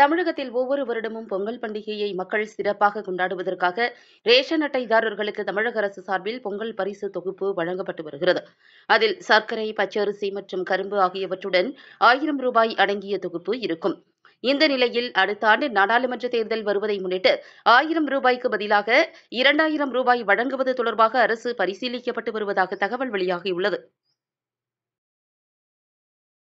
தமிழகத்தில் ஒவ்வொரு வருடமும் பொங்கல் பண்டிகையை மக்கள் சிறப்பாக கொண்டாடுவதற்காக ரேஷன் அட்டைதாரர்களுக்கு தமிழக அரசு சார்பில் பொங்கல் பரிசு தொகுப்பு வழங்கப்பட்டு வருகிறது அதில் சர்க்கரை பச்சரிசி மற்றும் கரும்பு ஆகியவற்றுடன் ஆயிரம் ரூபாய் அடங்கிய தொகுப்பு இருக்கும் இந்த நிலையில் அடுத்த ஆண்டு நாடாளுமன்ற தேர்தல் வருவதை முன்னிட்டு ஆயிரம் ரூபாய்க்கு பதிலாக இரண்டாயிரம் ரூபாய் வழங்குவது தொடர்பாக அரசு பரிசீலிக்கப்பட்டு வருவதாக தகவல் வெளியாகியுள்ளது